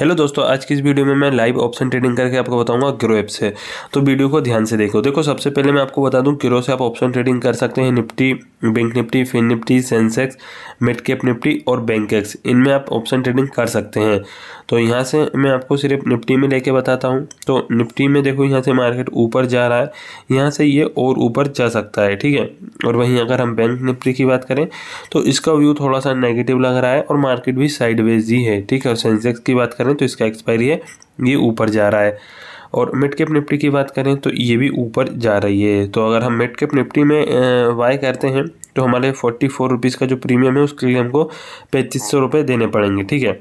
Hello दोस्तों आज की इस वीडियो में मैं लाइव ऑप्शन ट्रेडिंग करके आपको बताऊंगा ग्रो ऐप से तो वीडियो को ध्यान से देखो देखो सबसे पहले मैं आपको बता दूं ग्रो से आप ऑप्शन ट्रेडिंग कर सकते हैं Nifty bank Nifty fin Nifty Sensex mid cap Nifty और बैंक एक्स इनमें आप ऑप्शन ट्रेडिंग कर सकते हैं तो यहाँ से मैं आपको सिर्फ निफ्टी में लेके बताता हूँ तो निफ्टी में देखो यहाँ से मार्केट ऊपर जा रहा है यहाँ से ये और ऊपर जा सकता है ठीक है और वहीं अगर हम बैंक निफ्टी की बात करें तो इसका व्यू थोड़ा सा नेगेटिव लग रहा है और मार्केट भी साइडवेज ही है ठीक है और सेंसेक्स की बात करें तो इसका एक्सपायरी है ये ऊपर जा रहा है और मिड कैप निफ्टी की बात करें तो ये भी ऊपर जा रही है तो अगर हम मिड कैप निफ्टी में वाई करते हैं तो हमारे फोर्टी फोर रुपीज़ का जो प्रीमियम है उसके लिए हमको पैंतीस सौ रुपये देने पड़ेंगे ठीक है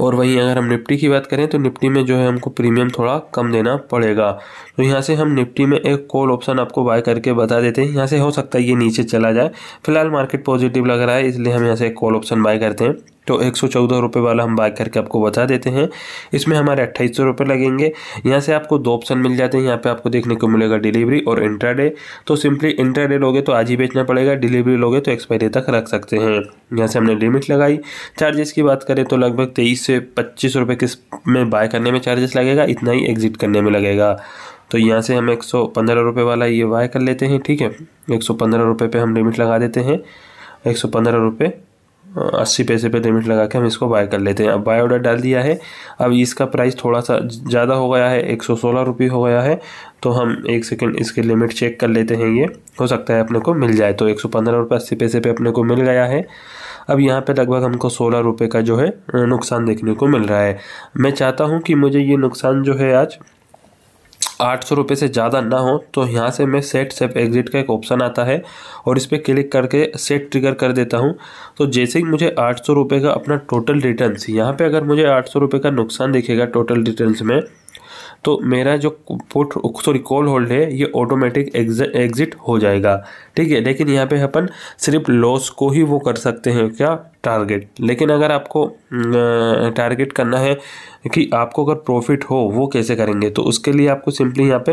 और वहीं अगर हम निफ्टी की बात करें तो निफ्टी में जो है हमको प्रीमियम थोड़ा कम देना पड़ेगा तो यहाँ से हम निफ्टी में एक कॉल ऑप्शन आपको बाय करके बता देते हैं यहाँ से हो सकता है ये नीचे चला जाए फिलहाल मार्केट पॉजिटिव लग रहा है इसलिए हम यहाँ से एक कॉल ऑप्शन बाय करते हैं तो एक सौ चौदह रुपये वाला हम बाय करके आपको बता देते हैं इसमें हमारे अट्ठाईस सौ रुपये लगेंगे यहाँ से आपको दो ऑप्शन मिल जाते हैं यहाँ पे आपको देखने को मिलेगा डिलीवरी और इंट्राडे तो सिंपली इंट्राडे लोगे तो आज ही बेचना पड़ेगा डिलीवरी लोगे तो एक्सपायरी तक रख सकते हैं यहाँ से हमने लिमिट लगाई चार्जेस की बात करें तो लगभग तेईस से पच्चीस रुपये किस में बाय करने में चार्जेस लगेगा इतना ही एग्जिट करने में लगेगा तो यहाँ से हम एक सौ पंद्रह रुपये वाला ये बाय कर लेते हैं ठीक है एक सौ पंद्रह रुपये पर हम लिमिट लगा देते हैं एक सौ पंद्रह रुपये अस्सी पैसे पे लिमिट लगा के हम इसको बाय कर लेते हैं अब बाय ऑर्डर डाल दिया है अब इसका प्राइस थोड़ा सा ज़्यादा हो गया है एक सौ सोलह रुपये हो गया है तो हम एक सेकेंड इसकी लिमिट चेक कर लेते हैं ये हो सकता है अपने को मिल जाए तो एक सौ पंद्रह रुपये अस्सी पैसे पे अपने को मिल गया है अब यहाँ पे लगभग हमको सोलह रुपये का जो है नुकसान देखने को मिल रहा है मैं चाहता हूँ कि मुझे ये नुकसान जो है आज आठ सौ रुपये से ज़्यादा ना हो तो यहाँ से मैं सेट सेफ एग्जिट का एक ऑप्शन आता है और इस पर क्लिक करके सेट ट्रिगर कर देता हूँ तो जैसे ही मुझे आठ सौ रुपये का अपना टोटल रिटर्न्स यहाँ पे अगर मुझे आठ सौ रुपये का नुकसान दिखेगा टोटल रिटर्न्स में तो मेरा जो पुट सॉरी कॉल होल्ड है ये ऑटोमेटिक एग्जिट हो जाएगा ठीक है लेकिन यहाँ पे अपन सिर्फ लॉस को ही वो कर सकते हैं क्या टारगेट लेकिन अगर आपको टारगेट करना है कि आपको अगर प्रॉफिट हो वो कैसे करेंगे तो उसके लिए आपको सिंपली यहाँ पे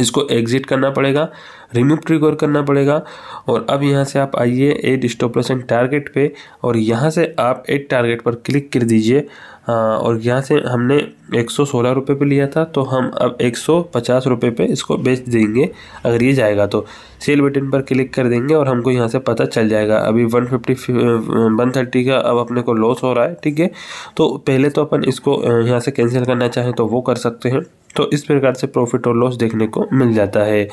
इसको एग्जिट करना पड़ेगा रिमूव ट्रिगर करना पड़ेगा और अब यहाँ से आप आइए एड स्टॉप टारगेट पे और यहाँ से आप एड टारगेट पर क्लिक कर दीजिए और यहाँ से हमने एक सौ सोलह रुपये पर लिया था तो हम अब एक सौ पचास रुपये पर इसको बेच देंगे अगर ये जाएगा तो सेल बटन पर क्लिक कर देंगे और हमको यहाँ से पता चल जाएगा अभी वन फिफ्टी वन थर्टी का अब अपने को लॉस हो रहा है ठीक है तो पहले तो अपन इसको यहाँ से कैंसिल करना चाहें तो वो कर सकते हैं तो इस प्रकार से प्रॉफिट और लॉस देखने को मिल जाता है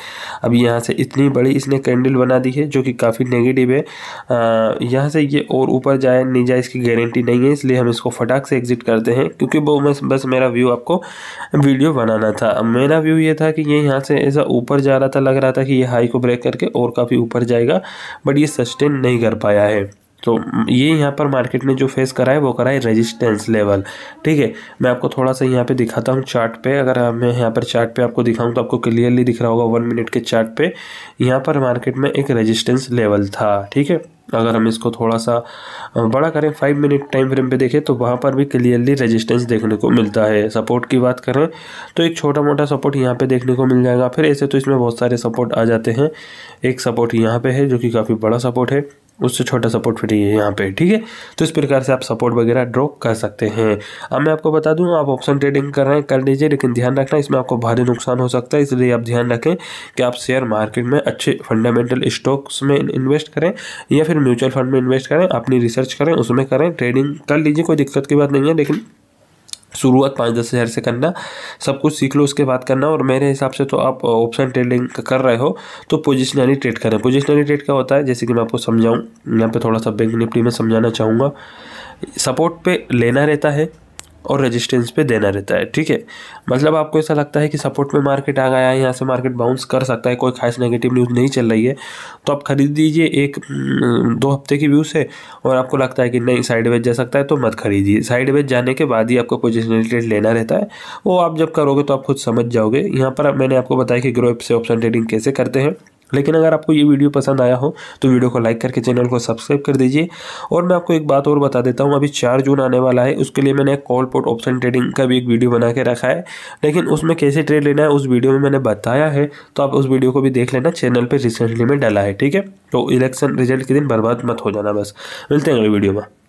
अब यहाँ से इतनी बड़ी इसने कैंडल बना दी है जो कि काफ़ी नेगेटिव है यहाँ से ये और ऊपर जाए नहीं जाए इसकी गारंटी नहीं है इसलिए हम इसको फटाक से एग्जिट करते हैं क्योंकि वो मैं बस मेरा व्यू आपको वीडियो बनाना था मेरा व्यू ये था कि ये यहाँ से ऐसा ऊपर जा रहा था लग रहा था कि ये हाई को ब्रेक करके और काफ़ी ऊपर जाएगा बट ये सस्टेन नहीं कर पाया है तो हाँ, हाँ, ये हाँ। यहाँ पर मार्केट ने जो फेस करा है वो करा है रेजिस्टेंस लेवल ठीक है मैं आपको थोड़ा सा यहाँ पे दिखाता हूँ चार्ट पे अगर मैं यहाँ पर चार्ट पे आपको दिखाऊँ तो आपको क्लियरली दिख रहा होगा वन मिनट के चार्ट पे यहाँ पर मार्केट में एक रेजिस्टेंस लेवल था ठीक है अगर हम इसको थोड़ा सा बड़ा करें फाइव मिनट टाइम फ्रेम पे देखें तो वहाँ पर भी क्लियरली रेजिस्टेंस देखने को मिलता है सपोर्ट की बात करें तो एक छोटा मोटा सपोर्ट यहाँ पे देखने को मिल जाएगा फिर ऐसे तो इसमें बहुत सारे सपोर्ट आ जाते हैं एक सपोर्ट यहाँ पे है जो कि काफ़ी बड़ा सपोर्ट है उससे छोटा सपोर्ट फिर ये यहाँ पे ठीक है तो इस प्रकार से आप सपोर्ट वगैरह ड्रॉ कर सकते हैं अब मैं आपको बता दूँ आप ऑप्शन ट्रेडिंग कर रहे हैं कर लीजिए लेकिन ध्यान रखना इसमें आपको भारी नुकसान हो सकता है इसलिए आप ध्यान रखें कि आप शेयर मार्केट में अच्छे फंडामेंटल स्टॉक्स में इन्वेस्ट करें या फिर म्यूचुअल फंड में इन्वेस्ट करें अपनी रिसर्च करें उसमें करें ट्रेडिंग कर लीजिए कोई दिक्कत की बात नहीं है लेकिन शुरुआत पाँच दस हज़ार से करना सब कुछ सीख लो उसके बाद करना और मेरे हिसाब से तो आप ऑप्शन ट्रेडिंग कर रहे हो तो पोजिशनली ट्रेड करें पोजिशनली ट्रेड क्या होता है जैसे कि मैं आपको समझाऊँ यहाँ पे थोड़ा सा बैंक निफ्टी में समझाना चाहूँगा सपोर्ट पे लेना रहता है और रेजिस्टेंस पे देना रहता है ठीक है मतलब आपको ऐसा लगता है कि सपोर्ट में मार्केट आ गया है यहाँ से मार्केट बाउंस कर सकता है कोई खास नेगेटिव न्यूज़ नहीं चल रही है तो आप खरीद दीजिए एक हम्म, दो हफ्ते की व्यू से और आपको लगता है कि नहीं साइड वेज जा सकता है तो मत खरीदिए साइड वेज जाने के बाद ही आपको पोजिशन ट्रेड लेना रहता है वो आप जब करोगे तो आप खुद समझ जाओगे यहाँ पर मैंने आपको बताया कि ग्रोप से ऑप्शन ट्रेडिंग कैसे करते हैं लेकिन अगर आपको ये वीडियो पसंद आया हो तो वीडियो को लाइक करके चैनल को सब्सक्राइब कर दीजिए और मैं आपको एक बात और बता देता हूँ अभी चार जून आने वाला है उसके लिए मैंने कॉल पोर्ट ऑप्शन ट्रेडिंग का भी एक वीडियो बना के रखा है लेकिन उसमें कैसे ट्रेड लेना है उस वीडियो में मैंने बताया है तो आप उस वीडियो को भी देख लेना चैनल पर रिसेंटली में डाला है ठीक है तो इलेक्शन रिजल्ट के दिन बर्बाद मत हो जाना बस मिलते हैं अगले वीडियो में